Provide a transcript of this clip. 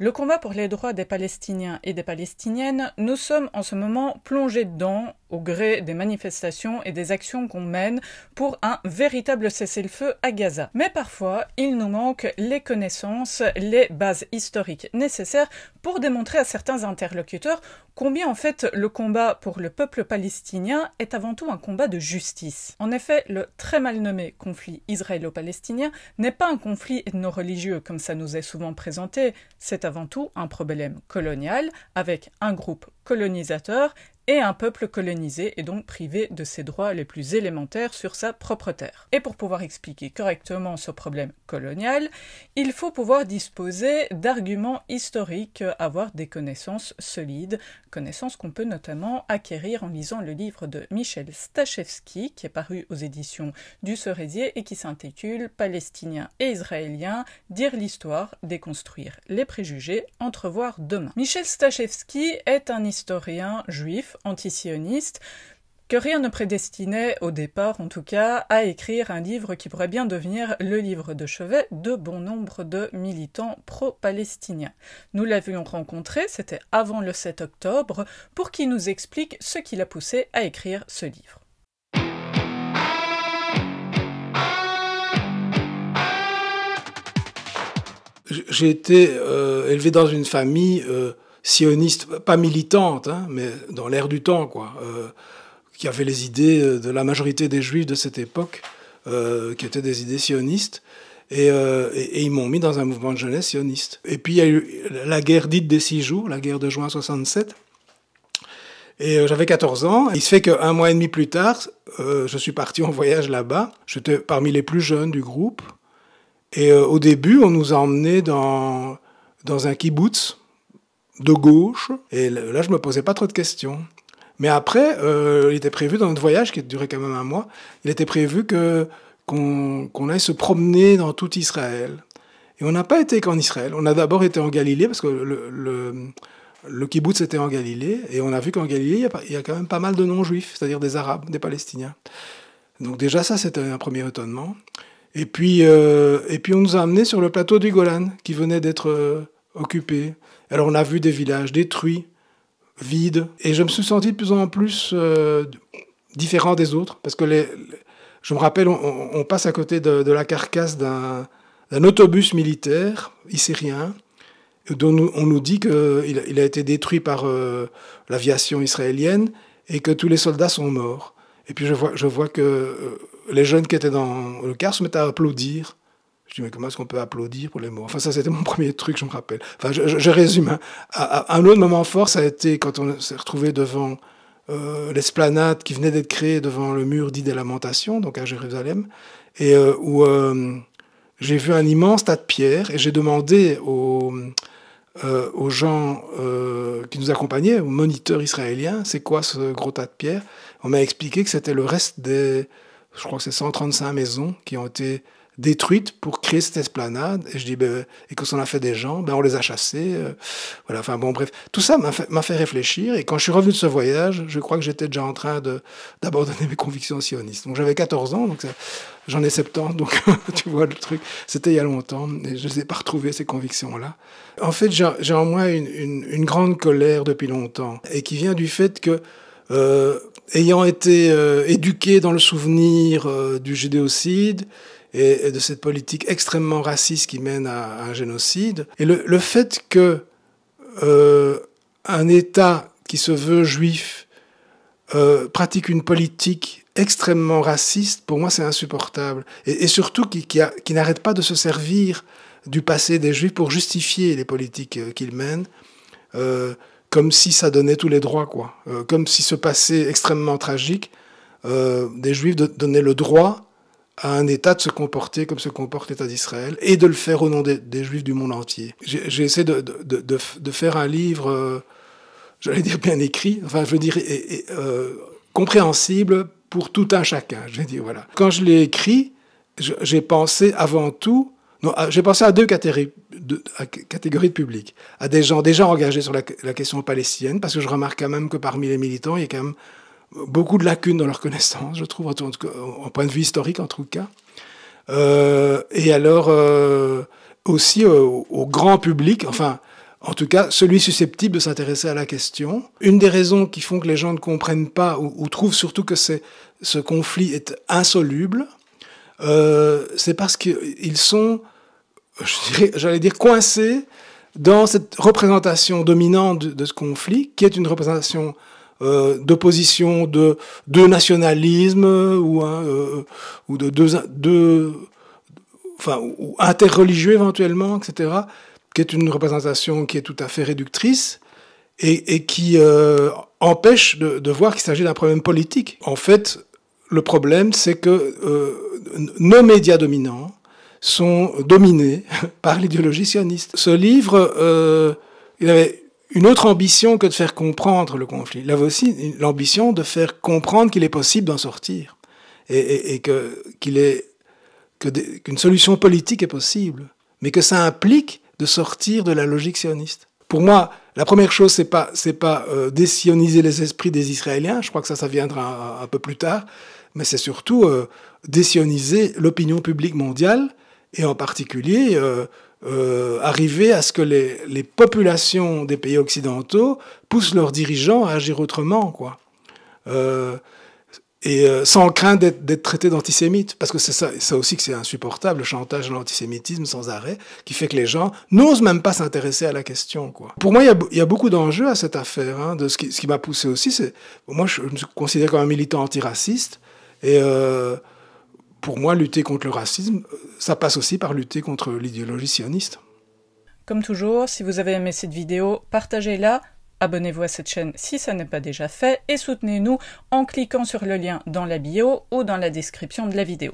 Le combat pour les droits des Palestiniens et des Palestiniennes, nous sommes en ce moment plongés dedans au gré des manifestations et des actions qu'on mène pour un véritable cessez-le-feu à Gaza. Mais parfois, il nous manque les connaissances, les bases historiques nécessaires pour démontrer à certains interlocuteurs combien en fait le combat pour le peuple palestinien est avant tout un combat de justice. En effet, le très mal nommé conflit israélo-palestinien n'est pas un conflit ethno-religieux comme ça nous est souvent présenté, c'est avant tout un problème colonial avec un groupe colonisateur et un peuple colonisé est donc privé de ses droits les plus élémentaires sur sa propre terre. Et pour pouvoir expliquer correctement ce problème colonial, il faut pouvoir disposer d'arguments historiques, avoir des connaissances solides, connaissances qu'on peut notamment acquérir en lisant le livre de Michel Stachewski qui est paru aux éditions du Cerisier et qui s'intitule Palestiniens et Israéliens, dire l'histoire, déconstruire les préjugés, entrevoir demain. Michel Stachewski est un historien juif antisioniste, que rien ne prédestinait, au départ en tout cas, à écrire un livre qui pourrait bien devenir le livre de chevet de bon nombre de militants pro-palestiniens. Nous l'avions rencontré, c'était avant le 7 octobre, pour qu'il nous explique ce qui l'a poussé à écrire ce livre. J'ai été euh, élevé dans une famille euh, sioniste, pas militante, hein, mais dans l'air du temps, quoi, euh, qui avait les idées euh, de la majorité des juifs de cette époque, euh, qui étaient des idées sionistes. Et, ils m'ont mis dans un mouvement de jeunesse sioniste. Et puis il y a eu la guerre dite des six jours, la guerre de juin 67. Et j'avais 14 ans. Il se fait qu'un mois et demi plus tard, je suis parti en voyage là-bas. J'étais parmi les plus jeunes du groupe. Et au début, on nous a emmenés dans, dans un kibbutz de gauche. Et là, je me posais pas trop de questions. Mais après, euh, il était prévu dans notre voyage, qui durait quand même un mois, il était prévu que qu'on aille se promener dans tout Israël. Et on n'a pas été qu'en Israël. On a d'abord été en Galilée, parce que le, le, kibbutz était en Galilée, et on a vu qu'en Galilée, il y, a quand même pas mal de non-juifs, c'est-à-dire des Arabes, des Palestiniens. Donc déjà, ça, c'était un premier étonnement. Et puis, euh, et puis, on nous a amenés sur le plateau du Golan, qui venait d'être... Euh, occupés. Alors on a vu des villages détruits, vides, et je me suis senti de plus en plus euh, différent des autres, parce que je me rappelle, on, passe à côté de, la carcasse d'un autobus militaire syrien, dont on nous dit qu'il a été détruit par euh, l'aviation israélienne et que tous les soldats sont morts. Et puis je vois, que euh, les jeunes qui étaient dans le car se mettent à applaudir. Je dis, mais comment est-ce qu'on peut applaudir pour les mots. Enfin, ça, c'était mon premier truc, je me rappelle. Enfin, je, résume. Hein. un autre moment fort, ça a été quand on s'est retrouvé devant euh, l'esplanade qui venait d'être créée devant le mur dit des Lamentations, donc à Jérusalem, et euh, où euh, j'ai vu un immense tas de pierres et j'ai demandé aux, aux gens qui nous accompagnaient, aux moniteurs israéliens, c'est quoi ce gros tas de pierres On m'a expliqué que c'était le reste des, je crois que c'est 135 maisons qui ont été détruite pour créer cette esplanade. Et je dis, ben, et quand on a fait des gens, ben, on les a chassés. Euh, voilà, enfin bon, bref. Tout ça m'a fait, réfléchir. Et quand je suis revenu de ce voyage, je crois que j'étais déjà en train d'abandonner mes convictions sionistes. Donc j'avais 14 ans, donc j'en ai 70, donc tu vois le truc. C'était il y a longtemps, et je ne les ai pas retrouvé ces convictions-là. En fait, j'ai en moi une, grande colère depuis longtemps, et qui vient du fait que. Euh, ayant été euh, éduqué dans le souvenir euh, du judéocide et, de cette politique extrêmement raciste qui mène à, un génocide, et le, fait que euh, un État qui se veut juif pratique une politique extrêmement raciste, pour moi c'est insupportable. Et, surtout qui, qui, qui n'arrête pas de se servir du passé des juifs pour justifier les politiques qu'ils mènent comme si ça donnait tous les droits, quoi. Euh, comme si ce passé extrêmement tragique euh, des Juifs de, donnait le droit à un État de se comporter comme se comporte l'État d'Israël et de le faire au nom des, Juifs du monde entier. J'ai essayé de, faire un livre, euh, j'allais dire bien écrit, enfin je veux dire compréhensible pour tout un chacun. Je dire voilà. Quand je l'ai écrit, j'ai pensé avant tout ah, j'ai pensé à deux catégories, de, public. À des gens déjà engagés sur la, question palestinienne, parce que je remarque quand même que parmi les militants, il y a quand même euh, beaucoup de lacunes dans leur connaissance, je trouve, en, point de vue historique en tout cas. Euh, et alors euh, aussi au grand public, enfin en tout cas celui susceptible de s'intéresser à la question. Une des raisons qui font que les gens ne comprennent pas ou, ou trouvent surtout que ce conflit est insoluble, euh, c'est parce qu'ils sont, j'allais dire, coincés dans cette représentation dominante de ce conflit, qui est une représentation euh, d'opposition de deux nationalisme ou, hein, euh, ou de deux, enfin, ou interreligieux éventuellement, etc., qui est une représentation qui est tout à fait réductrice et, qui empêche de, de, voir qu'il s'agit d'un problème politique. En fait, le problème, c'est que euh, nos médias dominants sont dominés par l'idéologie sioniste. Ce livre, euh, il avait une autre ambition que de faire comprendre le conflit. Il avait aussi l'ambition de faire comprendre qu'il est possible d'en sortir et, que qu'une solution politique est possible, mais que ça implique de sortir de la logique sioniste. Pour moi, la première chose, c'est pas pas dé euh, désioniser les esprits des Israéliens. Je crois que ça, ça viendra un peu plus tard mais c'est surtout euh, désioniser l'opinion publique mondiale et en particulier euh, euh, arriver à ce que les, populations des pays occidentaux poussent leurs dirigeants à agir autrement, quoi. et sans crainte d'être traités d'antisémites, parce que c'est ça, aussi que c'est insupportable, le chantage de l'antisémitisme sans arrêt, qui fait que les gens n'osent même pas s'intéresser à la question. Quoi. Pour moi, il y, a beaucoup d'enjeux à cette affaire. Hein, de ce qui, m'a poussé aussi, c'est moi, je me considère comme un militant antiraciste, et euh, pour moi, lutter contre le racisme, euh, ça passe aussi par lutter contre l'idéologie sioniste. Comme toujours, si vous avez aimé cette vidéo, partagez-la, abonnez-vous à cette chaîne si ça n'est pas déjà fait et soutenez-nous en cliquant sur le lien dans la bio ou dans la description de la vidéo.